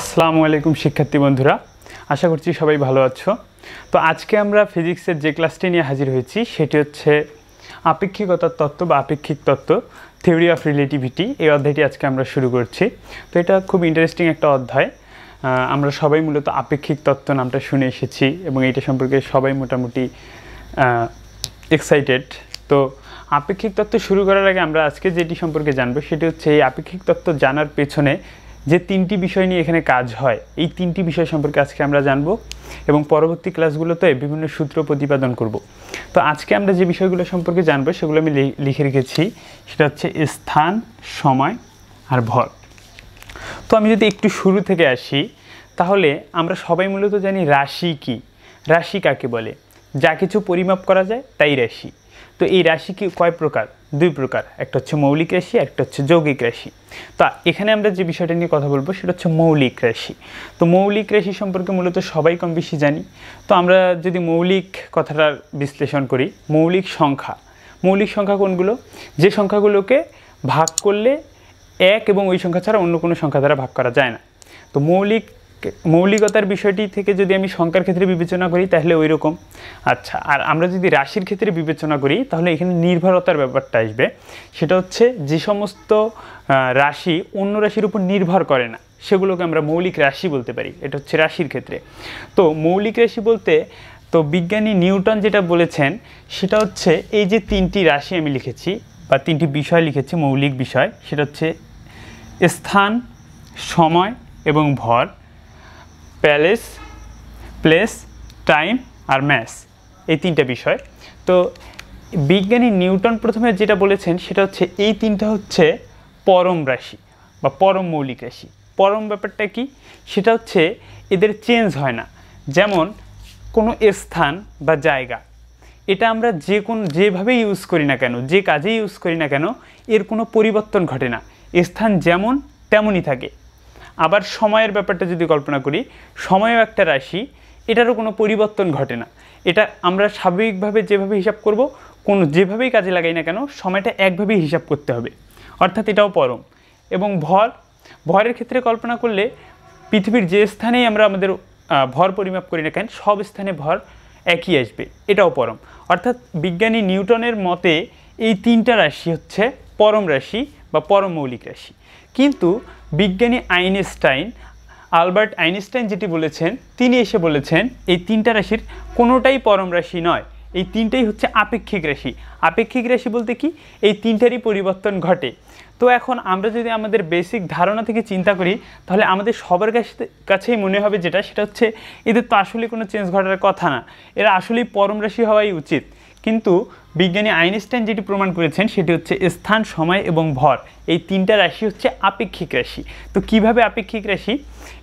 আসসালামু আলাইকুম শিক্ষার্থী বন্ধুরা আশা করছি সবাই ভালো আছো তো আজকে আমরা ফিজিক্সের যে ক্লাসটি নিয়ে হাজির হয়েছি সেটি হচ্ছে আপেক্ষিকতার তত্ত্ব বা আপেক্ষিক তত্ত্ব থিওরি অফ রিলেটিভিটি এই অধ্যায়টি আজকে আমরা শুরু করছি তো এটা খুব ইন্টারেস্টিং একটা অধ্যায় আমরা সবাই মূলত আপেক্ষিক তত্ত্ব নামটা শুনে এসেছি এবং এইটা সম্পর্কে সবাই মোটামুটি এক্সাইটেড তো আপেক্ষিক তত্ত্ব শুরু করার আগে আমরা আজকে যেটি সম্পর্কে জানবো সেটি হচ্ছে এই আপেক্ষিক তত্ত্ব জানার পেছনে যে তিনটি বিষয় নিয়ে এখানে কাজ হয় এই তিনটি বিষয় সম্পর্কে আজকে আমরা জানব এবং পরবর্তী ক্লাসগুলোতে বিভিন্ন সূত্র প্রতিপাদন করব তো আজকে আমরা যে বিষয়গুলো সম্পর্কে জানবো সেগুলো আমি লিখে রেখেছি সেটা হচ্ছে স্থান সময় আর ভর তো আমি যদি একটু শুরু থেকে আসি তাহলে আমরা সবাই মূলত জানি রাশি কি রাশি কাকে বলে যা কিছু পরিমাপ করা যায় তাই রাশি তো এই রাশি কি কয় প্রকার দুই প্রকার একটা হচ্ছে মৌলিক রাশি একটা হচ্ছে যৌগিক রাশি তা এখানে আমরা যে বিষয়টা নিয়ে কথা বলবো সেটা হচ্ছে মৌলিক রাশি তো মৌলিক রাশি সম্পর্কে মূলত সবাই কম বেশি জানি তো আমরা যদি মৌলিক কথাটার বিশ্লেষণ করি মৌলিক সংখ্যা মৌলিক সংখ্যা কোনগুলো যে সংখ্যাগুলোকে ভাগ করলে এক এবং ওই সংখ্যা ছাড়া অন্য কোনো সংখ্যা দ্বারা ভাগ করা যায় না তো মৌলিক মৌলিকতার বিষয়টি থেকে যদি আমি সংখ্যার ক্ষেত্রে বিবেচনা করি তাহলে ওই রকম আচ্ছা আর আমরা যদি রাশির ক্ষেত্রে বিবেচনা করি তাহলে এখানে নির্ভরতার ব্যাপারটা আসবে সেটা হচ্ছে যে সমস্ত রাশি অন্য রাশির উপর নির্ভর করে না সেগুলোকে আমরা মৌলিক রাশি বলতে পারি এটা হচ্ছে রাশির ক্ষেত্রে তো মৌলিক রাশি বলতে তো বিজ্ঞানী নিউটন যেটা বলেছেন সেটা হচ্ছে এই যে তিনটি রাশি আমি লিখেছি বা তিনটি বিষয় লিখেছি মৌলিক বিষয় সেটা হচ্ছে স্থান সময় এবং ভর প্যালেস প্লেস টাইম আর ম্যাস এই তিনটা বিষয় তো বিজ্ঞানী নিউটন প্রথমে যেটা বলেছেন সেটা হচ্ছে এই তিনটা হচ্ছে পরম রাশি বা পরম মৌলিক রাশি পরম ব্যাপারটা কি সেটা হচ্ছে এদের চেঞ্জ হয় না যেমন কোনো স্থান বা জায়গা এটা আমরা যে কোন যেভাবে ইউজ করি না কেন যে কাজে ইউজ করি না কেন এর কোনো পরিবর্তন ঘটে না স্থান যেমন তেমনই থাকে আবার সময়ের ব্যাপারটা যদি কল্পনা করি সময়ও একটা রাশি এটারও কোনো পরিবর্তন ঘটে না এটা আমরা স্বাভাবিকভাবে যেভাবে হিসাব করব কোনো যেভাবেই কাজে লাগাই না কেন সময়টা একভাবেই হিসাব করতে হবে অর্থাৎ এটাও পরম এবং ভর ভরের ক্ষেত্রে কল্পনা করলে পৃথিবীর যে স্থানেই আমরা আমাদের ভর পরিমাপ করি না কেন সব স্থানে ভর একই আসবে এটাও পরম অর্থাৎ বিজ্ঞানী নিউটনের মতে এই তিনটা রাশি হচ্ছে পরম রাশি বা পরম মৌলিক রাশি কিন্তু বিজ্ঞানী আইনস্টাইন আলবার্ট আইনস্টাইন যেটি বলেছেন তিনি এসে বলেছেন এই তিনটা রাশির কোনোটাই পরম রাশি নয় এই তিনটাই হচ্ছে আপেক্ষিক রাশি আপেক্ষিক রাশি বলতে কি এই তিনটারই পরিবর্তন ঘটে তো এখন আমরা যদি আমাদের বেসিক ধারণা থেকে চিন্তা করি তাহলে আমাদের সবার কাছে কাছেই মনে হবে যেটা সেটা হচ্ছে এদের তো আসলে কোনো চেঞ্জ ঘটার কথা না এরা আসলেই পরম রাশি হওয়াই উচিত কিন্তু বিজ্ঞানী আইনস্টাইন যেটি প্রমাণ করেছেন সেটি হচ্ছে স্থান সময় এবং ভর এই তিনটা রাশি হচ্ছে আপেক্ষিক রাশি তো কিভাবে আপেক্ষিক রাশি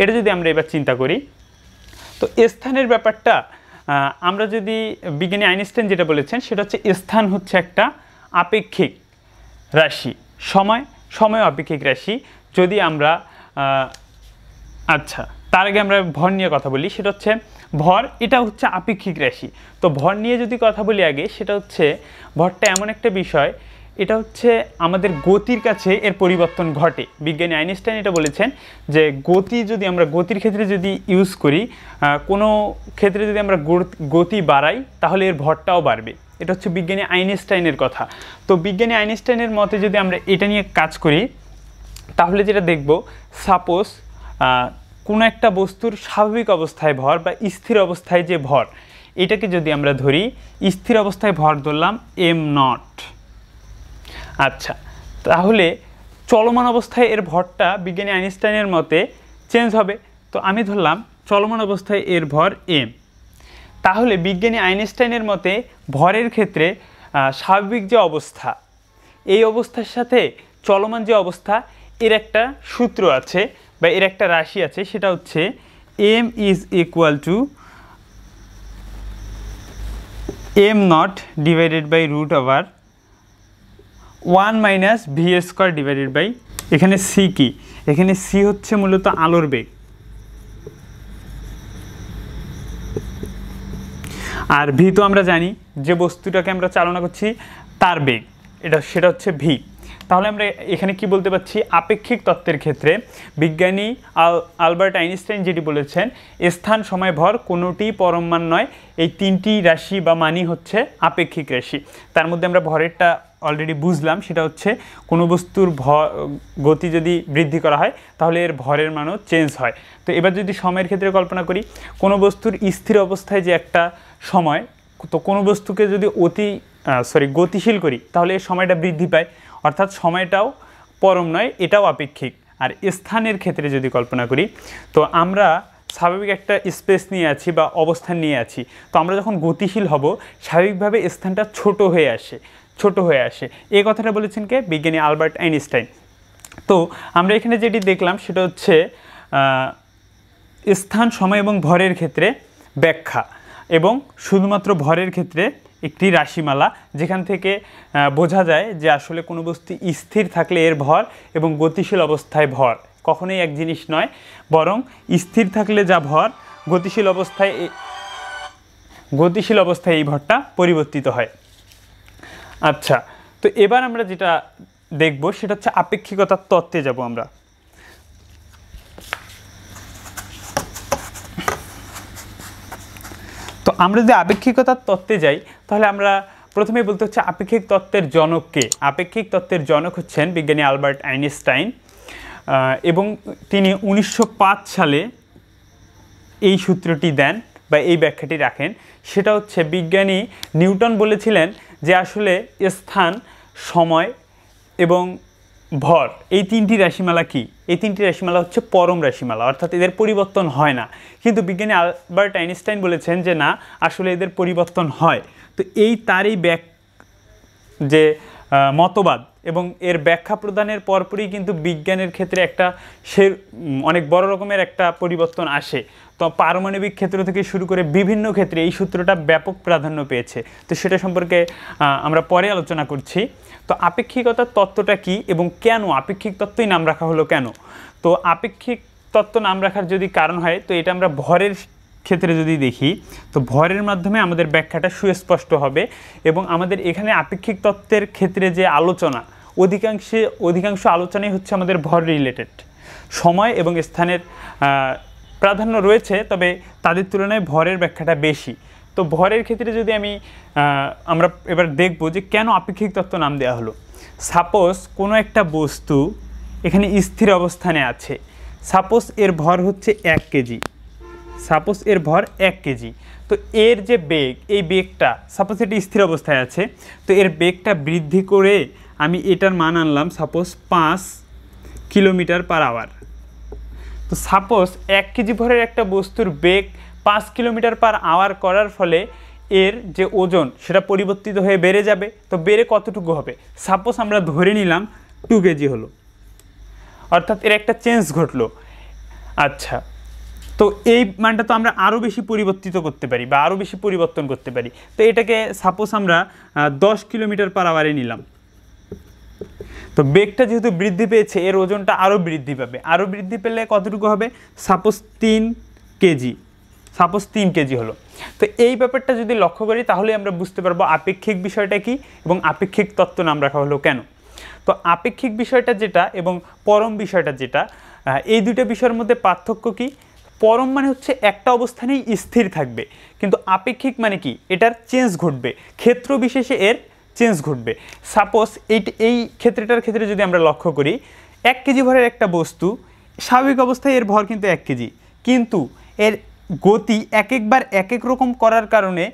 এটা যদি আমরা এবার চিন্তা করি তো স্থানের ব্যাপারটা আমরা যদি বিজ্ঞানী আইনস্টাইন যেটা বলেছেন সেটা হচ্ছে স্থান হচ্ছে একটা আপেক্ষিক রাশি সময় সময় আপেক্ষিক রাশি যদি আমরা আচ্ছা তার আগে আমরা ভর নিয়ে কথা বলি সেটা হচ্ছে ভর এটা হচ্ছে আপেক্ষিক রাশি তো ভর নিয়ে যদি কথা বলি আগে সেটা হচ্ছে ভরটা এমন একটা বিষয় এটা হচ্ছে আমাদের গতির কাছে এর পরিবর্তন ঘটে বিজ্ঞানী আইনস্টাইন এটা বলেছেন যে গতি যদি আমরা গতির ক্ষেত্রে যদি ইউজ করি কোনো ক্ষেত্রে যদি আমরা গতি বাড়াই তাহলে এর ভরটাও বাড়বে এটা হচ্ছে বিজ্ঞানী আইনস্টাইনের কথা তো বিজ্ঞানী আইনস্টাইনের মতে যদি আমরা এটা নিয়ে কাজ করি তাহলে যেটা দেখব সাপোজ কোনো একটা বস্তুর স্বাভাবিক অবস্থায় ভর বা স্থির অবস্থায় যে ভর এটাকে যদি আমরা ধরি স্থির অবস্থায় ভর ধরলাম এম নট আচ্ছা তাহলে চলমান অবস্থায় এর ভরটা বিজ্ঞানী আইনস্টাইনের মতে চেঞ্জ হবে তো আমি ধরলাম চলমান অবস্থায় এর ভর এম তাহলে বিজ্ঞানী আইনস্টাইনের মতে ভরের ক্ষেত্রে স্বাভাবিক যে অবস্থা এই অবস্থার সাথে চলমান যে অবস্থা এর একটা সূত্র আছে বা এর একটা রাশি আছে সেটা হচ্ছে M is equal to M naught divided by root over one minus V square divided by এখানে সি কি এখানে সি হচ্ছে মূলত আলোর বেগ আর ভি তো আমরা জানি যে বস্তুটাকে আমরা চালনা করছি তার বেগ এটা সেটা হচ্ছে ভি তাহলে আমরা এখানে কি বলতে পারছি আপেক্ষিক তত্ত্বের ক্ষেত্রে বিজ্ঞানী আলবার্ট আইনস্টাইন যেটি বলেছেন স্থান সময় ভর কোনোটি পরমমান নয় এই তিনটি রাশি বা মানই হচ্ছে আপেক্ষিক রাশি তার মধ্যে আমরা ভরেরটা অলরেডি বুঝলাম সেটা হচ্ছে কোনো বস্তুর ভর গতি যদি বৃদ্ধি করা হয় তাহলে এর ভরের মানও চেঞ্জ হয় তো এবার যদি সময়ের ক্ষেত্রে কল্পনা করি কোনো বস্তুর স্থির অবস্থায় যে একটা সময় তো কোনো বস্তুকে যদি অতি সরি গতিশীল করি তাহলে এর সময়টা বৃদ্ধি পায় অর্থাৎ সময়টাও পরম নয় এটাও আপেক্ষিক আর স্থানের ক্ষেত্রে যদি কল্পনা করি তো আমরা স্বাভাবিক একটা স্পেস নিয়ে আছি বা অবস্থান নিয়ে আছি তো আমরা যখন গতিশীল হব স্বাভাবিকভাবে স্থানটা ছোট হয়ে আসে ছোট হয়ে আসে এই কথাটা বলেছেন কে বিজ্ঞানী আলবার্ট আইনস্টাইন তো আমরা এখানে যেটি দেখলাম সেটা হচ্ছে স্থান সময় এবং ভরের ক্ষেত্রে ব্যাখ্যা এবং শুধুমাত্র ভরের ক্ষেত্রে একটি রাশিমালা যেখান থেকে বোঝা যায় যে আসলে কোনো বস্তু স্থির থাকলে এর ভর এবং গতিশীল অবস্থায় ভর কখনোই এক জিনিস নয় বরং স্থির থাকলে যা ভর গতিশীল অবস্থায় গতিশীল অবস্থায় এই ভরটা পরিবর্তিত হয় আচ্ছা তো এবার আমরা যেটা দেখব সেটা হচ্ছে আপেক্ষিকতার তত্ত্বে যাব আমরা তো আমরা যদি আপেক্ষিকতার তত্ত্বে যাই তাহলে আমরা প্রথমে বলতে হচ্ছে আপেক্ষিক তত্ত্বের জনককে আপেক্ষিক তত্ত্বের জনক হচ্ছেন বিজ্ঞানী আলবার্ট আইনস্টাইন এবং তিনি উনিশশো সালে এই সূত্রটি দেন বা এই ব্যাখ্যাটি রাখেন সেটা হচ্ছে বিজ্ঞানী নিউটন বলেছিলেন যে আসলে স্থান সময় এবং ভর এই তিনটি রাশিমালা কি এই তিনটি রাশিমালা হচ্ছে পরম রাশিমালা অর্থাৎ এদের পরিবর্তন হয় না কিন্তু বিজ্ঞানী আলবার্ট আইনস্টাইন বলেছেন যে না আসলে এদের পরিবর্তন হয় তো এই তারই ব্যাক যে মতবাদ এবং এর ব্যাখ্যা প্রদানের পরপরই কিন্তু বিজ্ঞানের ক্ষেত্রে একটা সে অনেক বড় রকমের একটা পরিবর্তন আসে তো পারমাণবিক ক্ষেত্র থেকে শুরু করে বিভিন্ন ক্ষেত্রে এই সূত্রটা ব্যাপক প্রাধান্য পেয়েছে তো সেটা সম্পর্কে আমরা পরে আলোচনা করছি তো আপেক্ষিকতার তত্ত্বটা কি এবং কেন আপেক্ষিক তত্ত্বই নাম রাখা হলো কেন তো আপেক্ষিক তত্ত্ব নাম রাখার যদি কারণ হয় তো এটা আমরা ভরের ক্ষেত্রে যদি দেখি তো ভরের মাধ্যমে আমাদের ব্যাখ্যাটা সুস্পষ্ট হবে এবং আমাদের এখানে আপেক্ষিক তত্ত্বের ক্ষেত্রে যে আলোচনা অধিকাংশে অধিকাংশ আলোচনাই হচ্ছে আমাদের ভর রিলেটেড সময় এবং স্থানের প্রাধান্য রয়েছে তবে তাদের তুলনায় ভরের ব্যাখ্যাটা বেশি তো ভরের ক্ষেত্রে যদি আমি আমরা এবার দেখব যে কেন আপেক্ষিক তত্ত্ব নাম দেওয়া হলো সাপোজ কোনো একটা বস্তু এখানে স্থির অবস্থানে আছে সাপোজ এর ভর হচ্ছে এক কেজি সাপোজ এর ভর এক কেজি তো এর যে বেগ এই বেগটা সাপোজ এটি স্থির অবস্থায় আছে তো এর বেগটা বৃদ্ধি করে আমি এটার মান আনলাম সাপোজ পাঁচ কিলোমিটার পার আওয়ার তো সাপোজ এক কেজি ভরের একটা বস্তুর বেগ পাঁচ কিলোমিটার পার আওয়ার করার ফলে এর যে ওজন সেটা পরিবর্তিত হয়ে বেড়ে যাবে তো বেড়ে কতটুকু হবে সাপোজ আমরা ধরে নিলাম টু কেজি হলো অর্থাৎ এর একটা চেঞ্জ ঘটলো আচ্ছা তো এই মানটা তো আমরা আরও বেশি পরিবর্তিত করতে পারি বা আরও বেশি পরিবর্তন করতে পারি তো এটাকে সাপোজ আমরা দশ কিলোমিটার পার আওয়ারে নিলাম তো বেগটা যেহেতু বৃদ্ধি পেয়েছে এর ওজনটা আরও বৃদ্ধি পাবে আরও বৃদ্ধি পেলে কতটুকু হবে সাপোজ তিন কেজি সাপোজ তিন কেজি হলো তো এই ব্যাপারটা যদি লক্ষ্য করি তাহলে আমরা বুঝতে পারবো আপেক্ষিক বিষয়টা কি এবং আপেক্ষিক তত্ত্ব নাম রাখা হলো কেন তো আপেক্ষিক বিষয়টা যেটা এবং পরম বিষয়টা যেটা এই দুইটা বিষয়ের মধ্যে পার্থক্য কি পরম মানে হচ্ছে একটা অবস্থানেই স্থির থাকবে কিন্তু আপেক্ষিক মানে কি এটার চেঞ্জ ঘটবে ক্ষেত্র বিশেষে এর চেঞ্জ ঘটবে সাপোজ এই এই ক্ষেত্রেটার ক্ষেত্রে যদি আমরা লক্ষ্য করি এক কেজি ভরের একটা বস্তু স্বাভাবিক অবস্থায় এর ভর কিন্তু এক কেজি কিন্তু এর গতি এক একবার এক এক রকম করার কারণে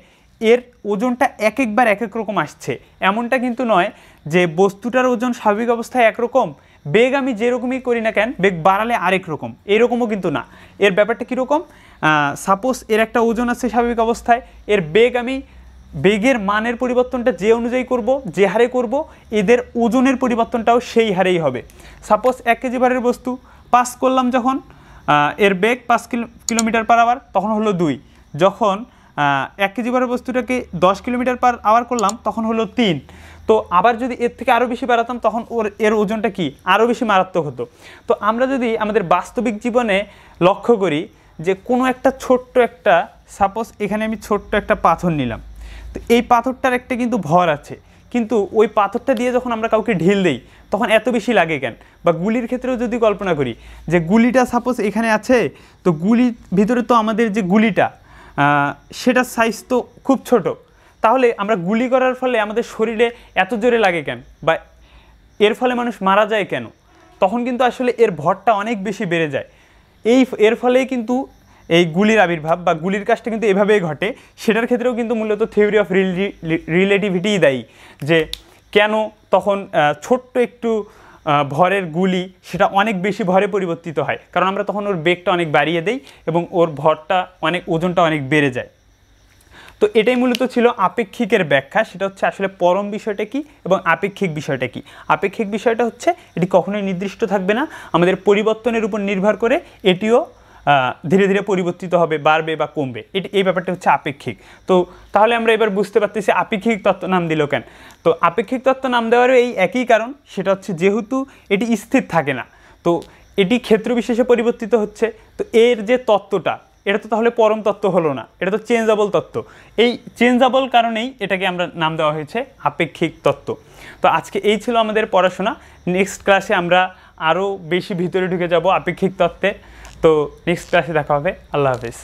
এর ওজনটা এক একবার এক এক রকম আসছে এমনটা কিন্তু নয় যে বস্তুটার ওজন স্বাভাবিক অবস্থায় একরকম বেগ আমি যেরকমই করি না কেন বেগ বাড়ালে আরেক রকম এরকমও কিন্তু না এর ব্যাপারটা কীরকম সাপোজ এর একটা ওজন আছে স্বাভাবিক অবস্থায় এর বেগ আমি বেগের মানের পরিবর্তনটা যে অনুযায়ী করব যে হারে করব এদের ওজনের পরিবর্তনটাও সেই হারেই হবে সাপোজ এক কেজি ভারের বস্তু পাস করলাম যখন এর বেগ পাঁচ কিলোমিটার পার আওয়ার তখন হলো দুই যখন এক কেজি ভারের বস্তুটাকে দশ কিলোমিটার পার আওয়ার করলাম তখন হলো তিন তো আবার যদি এর থেকে আরও বেশি বাড়াতাম তখন ওর এর ওজনটা কি আরও বেশি মারাত্মক হতো তো আমরা যদি আমাদের বাস্তবিক জীবনে লক্ষ্য করি যে কোনো একটা ছোট্ট একটা সাপোজ এখানে আমি ছোট্ট একটা পাথর নিলাম তো এই পাথরটার একটা কিন্তু ভর আছে কিন্তু ওই পাথরটা দিয়ে যখন আমরা কাউকে ঢিল দেই তখন এত বেশি লাগে কেন বা গুলির ক্ষেত্রেও যদি কল্পনা করি যে গুলিটা সাপোজ এখানে আছে তো গুলির ভিতরে তো আমাদের যে গুলিটা সেটার সাইজ তো খুব ছোট তাহলে আমরা গুলি করার ফলে আমাদের শরীরে এত জোরে লাগে কেন বা এর ফলে মানুষ মারা যায় কেন তখন কিন্তু আসলে এর ভরটা অনেক বেশি বেড়ে যায় এই এর ফলে কিন্তু এই গুলির আবির্ভাব বা গুলির কাজটা কিন্তু এভাবেই ঘটে সেটার ক্ষেত্রেও কিন্তু মূলত থিওরি অফ রিলেটিভিটিই দেয় যে কেন তখন ছোট্ট একটু ভরের গুলি সেটা অনেক বেশি ভরে পরিবর্তিত হয় কারণ আমরা তখন ওর বেগটা অনেক বাড়িয়ে দেই এবং ওর ভরটা অনেক ওজনটা অনেক বেড়ে যায় তো এটাই মূলত ছিল আপেক্ষিকের ব্যাখ্যা সেটা হচ্ছে আসলে পরম বিষয়টা কি এবং আপেক্ষিক বিষয়টা কি আপেক্ষিক বিষয়টা হচ্ছে এটি কখনোই নির্দিষ্ট থাকবে না আমাদের পরিবর্তনের উপর নির্ভর করে এটিও ধীরে ধীরে পরিবর্তিত হবে বাড়বে বা কমবে এটি এই ব্যাপারটা হচ্ছে আপেক্ষিক তো তাহলে আমরা এবার বুঝতে পারতেছি আপেক্ষিক তত্ত্ব নাম দিল কেন তো আপেক্ষিক তত্ত্ব নাম দেওয়ারও এই একই কারণ সেটা হচ্ছে যেহেতু এটি স্থির থাকে না তো এটি ক্ষেত্র বিশেষে পরিবর্তিত হচ্ছে তো এর যে তত্ত্বটা এটা তো তাহলে পরম তত্ত্ব হলো না এটা তো চেঞ্জাবল তত্ত্ব এই চেঞ্জাবল কারণেই এটাকে আমরা নাম দেওয়া হয়েছে আপেক্ষিক তত্ত্ব তো আজকে এই ছিল আমাদের পড়াশোনা নেক্সট ক্লাসে আমরা আরও বেশি ভিতরে ঢুকে যাব আপেক্ষিক তত্ত্বে তো নেক্সট ক্লাসে দেখা হবে আল্লাহ হাফিজ